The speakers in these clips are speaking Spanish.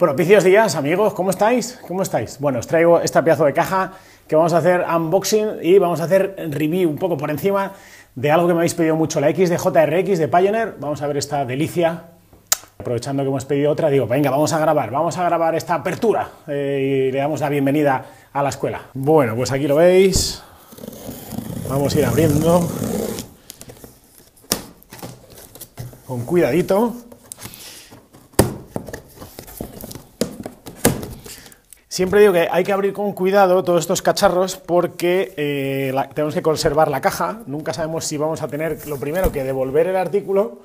Propicios días, amigos, ¿cómo estáis? ¿Cómo estáis? Bueno, os traigo este pedazo de caja que vamos a hacer unboxing y vamos a hacer review un poco por encima de algo que me habéis pedido mucho, la X de JRX de Pioneer. Vamos a ver esta delicia. Aprovechando que hemos pedido otra, digo, venga, vamos a grabar, vamos a grabar esta apertura eh, y le damos la bienvenida a la escuela. Bueno, pues aquí lo veis. Vamos a ir abriendo. Con cuidadito. Siempre digo que hay que abrir con cuidado todos estos cacharros porque eh, tenemos que conservar la caja. Nunca sabemos si vamos a tener lo primero que devolver el artículo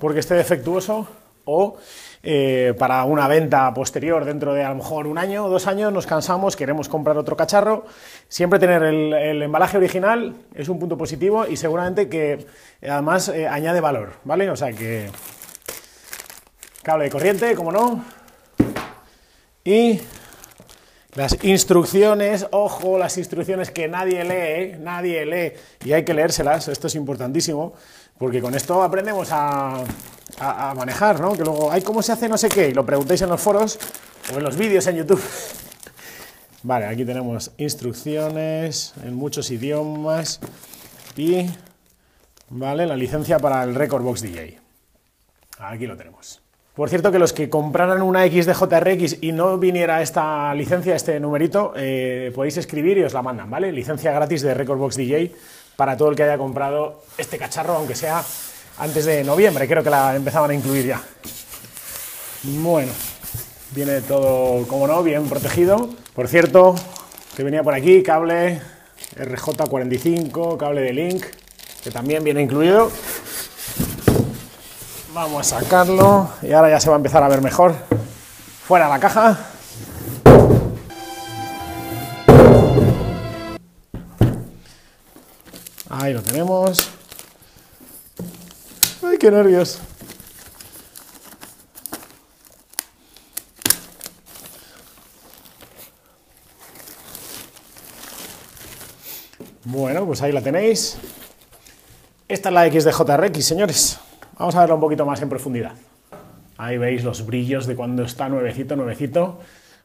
porque esté defectuoso o eh, para una venta posterior dentro de a lo mejor un año o dos años nos cansamos, queremos comprar otro cacharro. Siempre tener el, embalaje original es un punto positivo y seguramente que eh, además añade valor, ¿vale? O sea que cable de corriente, como no. Y las instrucciones, ojo, las instrucciones que nadie lee, ¿eh? nadie lee, y hay que leérselas, esto es importantísimo, porque con esto aprendemos a, manejar, ¿no? Que luego, hay cómo se hace no sé qué, lo preguntáis en los foros o en los vídeos en YouTube. Vale, aquí tenemos instrucciones en muchos idiomas y, vale, la licencia para el Recordbox DJ. Aquí lo tenemos. Por cierto, que los que compraran una X de JRX y no viniera esta licencia, este numerito, eh, podéis escribir y os la mandan, ¿vale? Licencia gratis de Recordbox DJ para todo el que haya comprado este cacharro, aunque sea antes de noviembre, creo que la empezaban a incluir ya. Bueno, viene todo, como no, bien protegido. Por cierto, que venía por aquí, cable RJ45, cable de link, que también viene incluido. Vamos a sacarlo y ahora ya se va a empezar a ver mejor. Fuera la caja. Ahí lo tenemos. ¡Ay, qué nervios! Bueno, pues ahí la tenéis. Esta es la XDJRX, señores. Vamos a verlo un poquito más en profundidad. Ahí veis los brillos de cuando está nuevecito, nuevecito.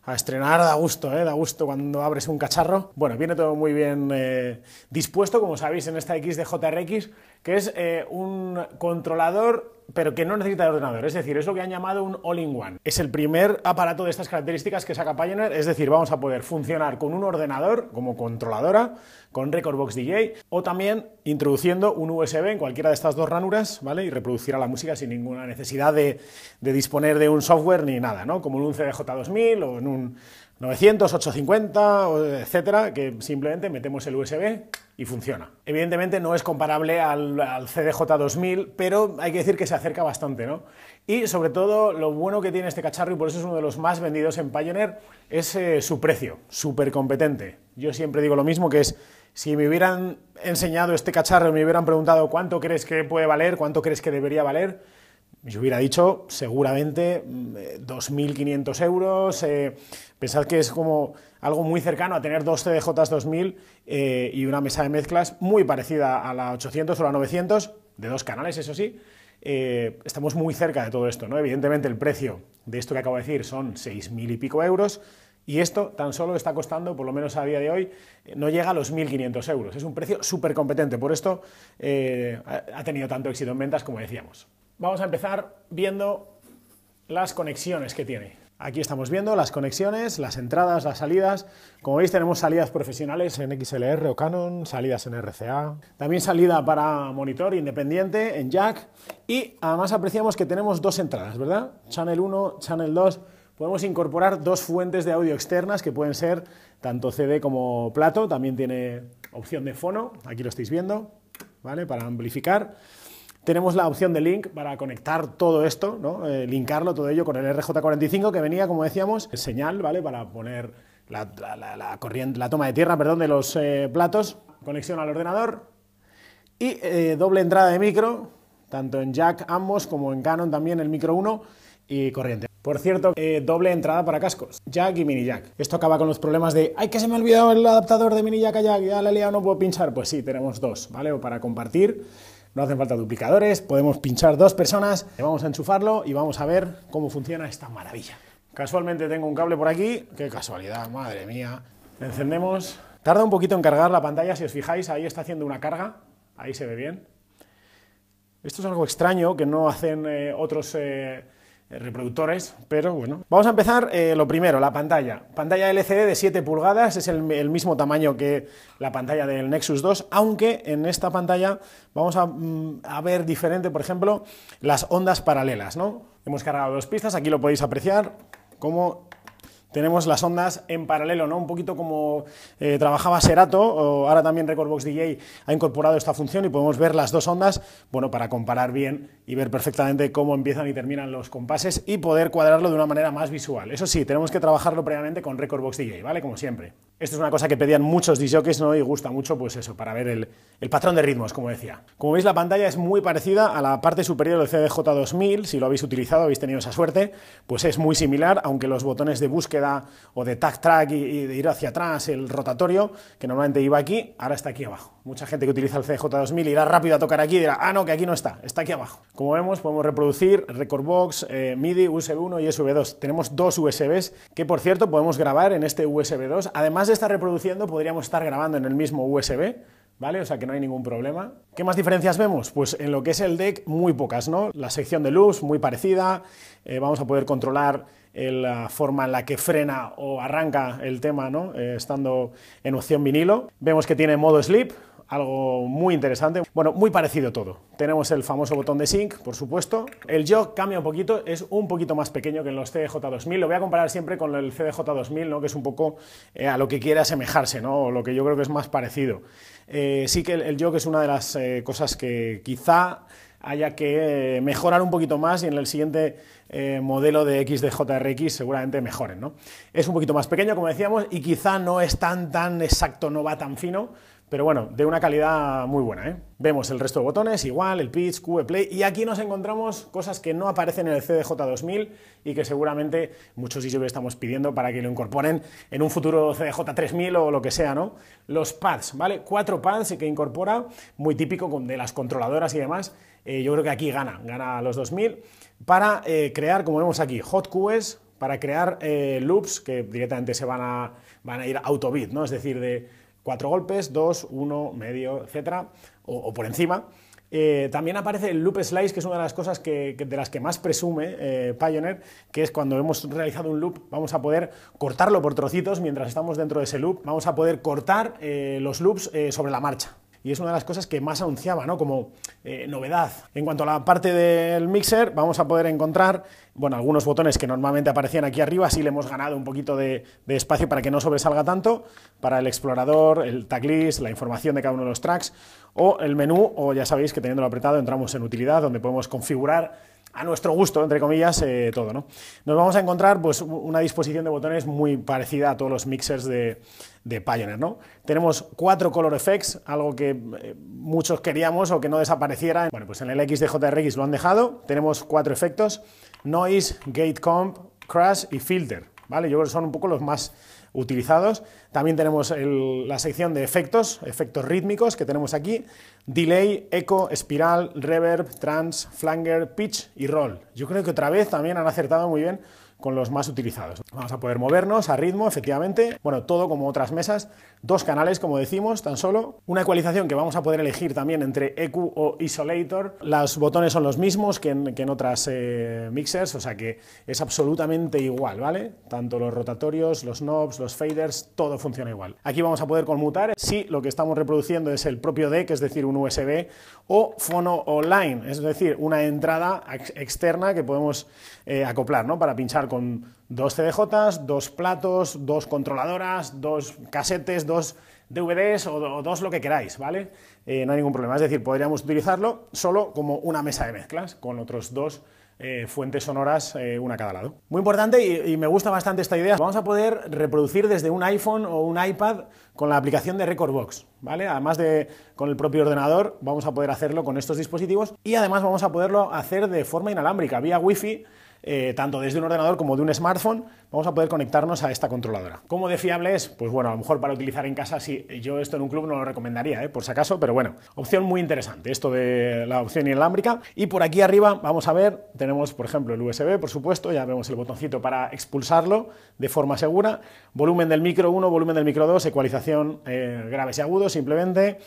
A estrenar da gusto, ¿eh? da gusto cuando abres un cacharro. Bueno, viene todo muy bien eh, dispuesto, como sabéis, en esta X de JRX que es eh, un controlador pero que no necesita de ordenador, es decir, es lo que han llamado un all-in-one. Es el primer aparato de estas características que saca Pioneer, es decir, vamos a poder funcionar con un ordenador como controladora, con Recordbox DJ, o también introduciendo un USB en cualquiera de estas dos ranuras, ¿vale? Y reproducirá la música sin ninguna necesidad de, de disponer de un software ni nada, ¿no? Como en un CDJ2000 o en un 900, 850, etcétera, que simplemente metemos el USB y funciona. Evidentemente no es comparable al, CDJ2000, pero hay que decir que se acerca bastante, ¿no? Y sobre todo, lo bueno que tiene este cacharro, y por eso es uno de los más vendidos en Pioneer, es eh, su precio, súper competente. Yo siempre digo lo mismo, que es, si me hubieran enseñado este cacharro y me hubieran preguntado cuánto crees que puede valer, cuánto crees que debería valer, yo hubiera dicho seguramente 2.500 mm, euros. Eh, pensad que es como algo muy cercano a tener dos CDJs 2000 eh, y una mesa de mezclas muy parecida a la 800 o la 900, de dos canales, eso sí. Eh, estamos muy cerca de todo esto, ¿no? Evidentemente el precio de esto que acabo de decir son 6.000 y pico euros y esto tan solo está costando, por lo menos a día de hoy, no llega a los 1.500 euros. Es un precio súper competente, por esto ha tenido tanto éxito en ventas como decíamos. Vamos a empezar viendo las conexiones que tiene. Aquí estamos viendo las conexiones, las entradas, las salidas. Como veis tenemos salidas profesionales en XLR o Canon, salidas en RCA, también salida para monitor independiente en jack y además apreciamos que tenemos dos entradas, ¿verdad? Channel 1, Channel 2. Podemos incorporar dos fuentes de audio externas que pueden ser tanto CD como plato, también tiene opción de fono, aquí lo estáis viendo, ¿vale? Para amplificar tenemos la opción de link para conectar todo esto, ¿no? Eh, linkarlo todo ello con el RJ45 que venía, como decíamos, señal, ¿vale? Para poner la, corriente, la toma de tierra, perdón, de los eh, platos, conexión al ordenador y eh, doble entrada de micro, tanto en jack ambos como en Canon también el micro 1 y corriente. Por cierto, doble entrada para cascos, jack y mini jack. Esto acaba con los problemas de, ay, que se me ha olvidado el adaptador de mini jack a jack, ya la he liado, no puedo pinchar. Pues sí, tenemos dos, ¿vale? O para compartir no hacen falta duplicadores, podemos pinchar dos personas, vamos a enchufarlo y vamos a ver cómo funciona esta maravilla. Casualmente tengo un cable por aquí, qué casualidad, madre mía. Encendemos, tarda un poquito en cargar la pantalla, si os fijáis, ahí está haciendo una carga, ahí se ve bien. Esto es algo extraño que no hacen eh, otros... Eh, eh, reproductores, pero bueno. Vamos a empezar eh, lo primero, la pantalla. Pantalla LCD de 7 pulgadas, es el, mismo tamaño que la pantalla del Nexus 2, aunque en esta pantalla vamos mm, a, ver diferente, por ejemplo, las ondas paralelas, ¿no? Hemos cargado dos pistas, aquí lo podéis apreciar, como tenemos las ondas en paralelo, ¿no? Un poquito como eh, trabajaba Serato, o ahora también Recordbox DJ ha incorporado esta función y podemos ver las dos ondas, bueno, para comparar bien y ver perfectamente cómo empiezan y terminan los compases y poder cuadrarlo de una manera más visual. Eso sí, tenemos que trabajarlo previamente con Recordbox DJ, ¿vale? Como siempre. Esto es una cosa que pedían muchos DJs, ¿no? Y gusta mucho, pues eso, para ver el patrón de ritmos, como decía. Como veis, la pantalla es muy parecida a la parte superior del CDJ2000, si lo habéis utilizado, habéis tenido esa suerte, pues es muy similar, aunque los botones de búsqueda o de tag track y, de ir hacia atrás, el rotatorio, que normalmente iba aquí, ahora está aquí abajo. Mucha gente que utiliza el CJ2000 irá rápido a tocar aquí y dirá, ah, no, que aquí no está, está aquí abajo. Como vemos, podemos reproducir Recordbox, eh, MIDI, USB1 y USB2. Tenemos dos USBs que, por cierto, podemos grabar en este USB2. Además de estar reproduciendo, podríamos estar grabando en el mismo USB. ¿vale? O sea que no hay ningún problema. ¿Qué más diferencias vemos? Pues en lo que es el deck, muy pocas, ¿no? La sección de luz, muy parecida, eh, vamos a poder controlar la forma en la que frena o arranca el tema, ¿no? Eh, estando en opción vinilo. Vemos que tiene modo sleep, algo muy interesante. Bueno, muy parecido todo. Tenemos el famoso botón de sync, por supuesto. El jog cambia un poquito, es un poquito más pequeño que en los CDJ2000. Lo voy a comparar siempre con el CDJ2000, ¿no? que es un poco eh, a lo que quiere asemejarse, ¿no? o lo que yo creo que es más parecido. Eh, sí que el, el es una de las cosas que quizá haya que eh, mejorar un poquito más y en el siguiente eh, modelo de XDJRX seguramente mejoren. ¿no? Es un poquito más pequeño, como decíamos, y quizá no es tan, tan exacto, no va tan fino, pero bueno, de una calidad muy buena. ¿eh? Vemos el resto de botones, igual, el pitch, q e Play, y aquí nos encontramos cosas que no aparecen en el CDJ2000 y que seguramente muchos yo estamos pidiendo para que lo incorporen en un futuro CDJ3000 o lo que sea, ¿no? Los pads, ¿vale? Cuatro pads que incorpora, muy típico de las controladoras y demás. Eh, yo creo que aquí gana, gana los 2000 para eh, crear, como vemos aquí, hot QS, para crear eh, loops que directamente se van a, van a ir autobit, ¿no? Es decir, de cuatro golpes, dos, uno, medio, etcétera, o, por encima. Eh, también aparece el loop slice, que es una de las cosas de las que más presume eh, Pioneer, que es cuando hemos realizado un loop, vamos a poder cortarlo por trocitos mientras estamos dentro de ese loop, vamos a poder cortar eh, los loops sobre la marcha y es una de las cosas que más anunciaba, ¿no? Como eh, novedad. En cuanto a la parte del mixer, vamos a poder encontrar, bueno, algunos botones que normalmente aparecían aquí arriba, Si le hemos ganado un poquito de, de espacio para que no sobresalga tanto, para el explorador, el taglist, la información de cada uno de los tracks, o el menú, o ya sabéis que teniéndolo apretado entramos en utilidad, donde podemos configurar a nuestro gusto, entre comillas, eh, todo. ¿no? Nos vamos a encontrar pues, una disposición de botones muy parecida a todos los mixers de, Pioneer. ¿no? Tenemos cuatro color effects, algo que eh, muchos queríamos o que no desapareciera. Bueno, pues en el XDJRX lo han dejado. Tenemos cuatro efectos, noise, gate comp, crash y filter. Yo creo que son un poco los más utilizados. También tenemos la sección de efectos, efectos rítmicos que tenemos aquí, delay, eco, espiral, reverb, trans, flanger, pitch y roll. Yo creo que otra vez también han acertado muy bien con los más utilizados. Vamos a poder movernos a ritmo, efectivamente. Bueno, todo como otras mesas. Dos canales, como decimos, tan solo. Una ecualización que vamos a poder elegir también entre EQ o Isolator. Los botones son los mismos que en, otras eh, mixers, o sea que es absolutamente igual, ¿vale? Tanto los rotatorios, los knobs, los faders, todo funciona igual. Aquí vamos a poder conmutar si lo que estamos reproduciendo es el propio deck, es decir, un USB, o fono online, es decir, una entrada externa que podemos eh, acoplar, ¿no? Para pinchar con dos CDJs, dos platos, dos controladoras, dos casetes, dos DVDs o, dos lo que queráis, ¿vale? Eh, no hay ningún problema. Es decir, podríamos utilizarlo solo como una mesa de mezclas con otros dos eh, fuentes sonoras, eh, una a cada lado. Muy importante y, y, me gusta bastante esta idea. Vamos a poder reproducir desde un iPhone o un iPad con la aplicación de Recordbox, ¿vale? Además de con el propio ordenador, vamos a poder hacerlo con estos dispositivos y además vamos a poderlo hacer de forma inalámbrica, vía Wi-Fi eh, tanto desde un ordenador como de un smartphone, vamos a poder conectarnos a esta controladora. ¿Cómo de fiable es? Pues bueno, a lo mejor para utilizar en casa, si yo esto en un club no lo recomendaría, eh, por si acaso, pero bueno, opción muy interesante, esto de la opción inalámbrica. Y por aquí arriba, vamos a ver, tenemos por ejemplo el USB, por supuesto, ya vemos el botoncito para expulsarlo de forma segura, volumen del micro 1, volumen del micro 2, ecualización eh, graves y agudos, simplemente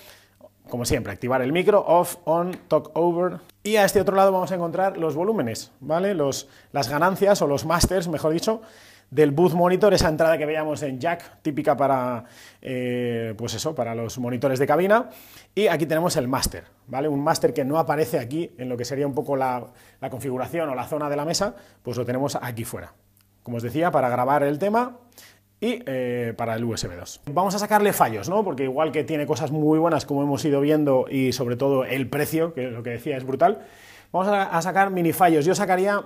como siempre, activar el micro, off, on, talk over. Y a este otro lado vamos a encontrar los volúmenes, ¿vale? Los, las ganancias o los masters, mejor dicho, del Booth Monitor, esa entrada que veíamos en Jack, típica para, eh, pues eso, para los monitores de cabina. Y aquí tenemos el Master, ¿vale? Un Master que no aparece aquí, en lo que sería un poco la, la, configuración o la zona de la mesa, pues lo tenemos aquí fuera. Como os decía, para grabar el tema y eh, para el USB 2. Vamos a sacarle fallos, ¿no? Porque igual que tiene cosas muy buenas como hemos ido viendo y sobre todo el precio, que lo que decía es brutal, vamos a, a sacar mini fallos. Yo sacaría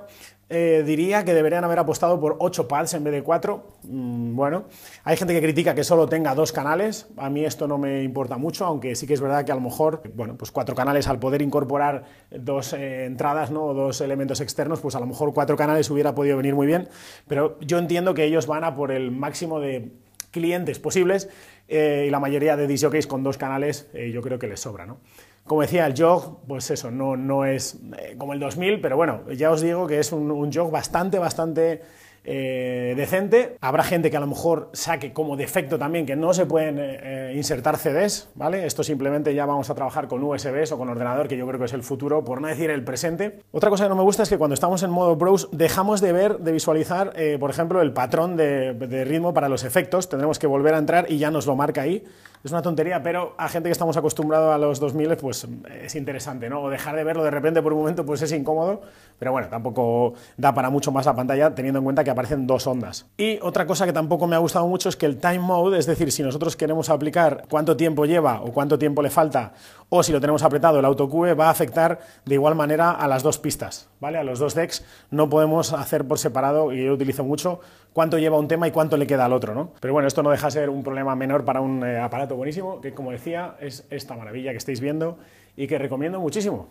eh, diría que deberían haber apostado por 8 pads en vez de 4. Mm, bueno, hay gente que critica que solo tenga dos canales. A mí esto no me importa mucho, aunque sí que es verdad que a lo mejor, bueno, pues cuatro canales al poder incorporar dos eh, entradas, ¿no? O dos elementos externos, pues a lo mejor cuatro canales hubiera podido venir muy bien. Pero yo entiendo que ellos van a por el máximo de clientes posibles eh, y la mayoría de DJs con dos canales yo creo que les sobra, ¿no? Como decía, el jog, pues eso, no, no es eh, como el 2000, pero bueno, ya os digo que es un, jog bastante, bastante eh, decente. Habrá gente que a lo mejor saque como defecto también que no se pueden eh, insertar CDs, ¿vale? Esto simplemente ya vamos a trabajar con USBs o con ordenador, que yo creo que es el futuro, por no decir el presente. Otra cosa que no me gusta es que cuando estamos en modo browse dejamos de ver, de visualizar, por ejemplo, el patrón de, de ritmo para los efectos. Tendremos que volver a entrar y ya nos lo marca ahí es una tontería, pero a gente que estamos acostumbrados a los 2000 pues es interesante, ¿no? O dejar de verlo de repente por un momento pues es incómodo, pero bueno, tampoco da para mucho más la pantalla teniendo en cuenta que aparecen dos ondas. Y otra cosa que tampoco me ha gustado mucho es que el time mode, es decir, si nosotros queremos aplicar cuánto tiempo lleva o cuánto tiempo le falta o si lo tenemos apretado el Auto Q e va a afectar de igual manera a las dos pistas, ¿vale? A los dos decks no podemos hacer por separado, y yo utilizo mucho, cuánto lleva un tema y cuánto le queda al otro, ¿no? Pero bueno, esto no deja de ser un problema menor para un eh, aparato buenísimo, que como decía, es esta maravilla que estáis viendo y que recomiendo muchísimo,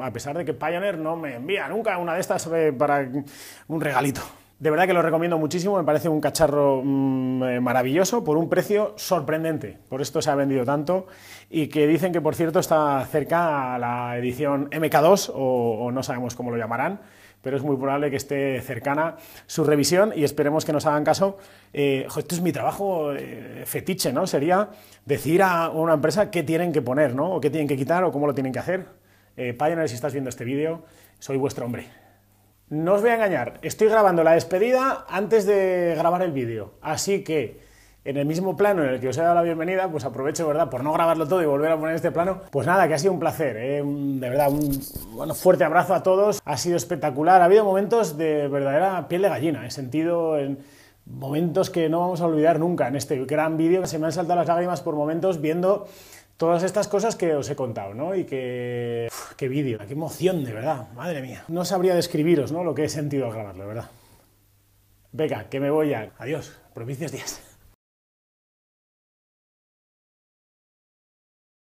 a pesar de que Pioneer no me envía nunca una de estas eh, para un regalito. De verdad que lo recomiendo muchísimo, me parece un cacharro mm, eh, maravilloso por un precio sorprendente. Por esto se ha vendido tanto y que dicen que, por cierto, está cerca a la edición MK2 o, no sabemos cómo lo llamarán pero es muy probable que esté cercana su revisión y esperemos que nos hagan caso. Eh, esto es mi trabajo eh, fetiche, ¿no? Sería decir a una empresa qué tienen que poner, ¿no? O qué tienen que quitar o cómo lo tienen que hacer. Eh, Pioneer, si estás viendo este vídeo, soy vuestro hombre. No os voy a engañar, estoy grabando la despedida antes de grabar el vídeo, así que en el mismo plano en el que os he dado la bienvenida, pues aprovecho, ¿verdad?, por no grabarlo todo y volver a poner este plano. Pues nada, que ha sido un placer, ¿eh? de verdad, un bueno, fuerte abrazo a todos, ha sido espectacular, ha habido momentos de verdadera piel de gallina, he sentido en momentos que no vamos a olvidar nunca en este gran vídeo, se me han saltado las lágrimas por momentos viendo Todas estas cosas que os he contado, ¿no? Y que... ¡Qué vídeo! ¡Qué emoción, de verdad! ¡Madre mía! No sabría describiros, ¿no? Lo que he sentido al grabarlo, verdad. Venga, que me voy ya. Adiós. Propicios días.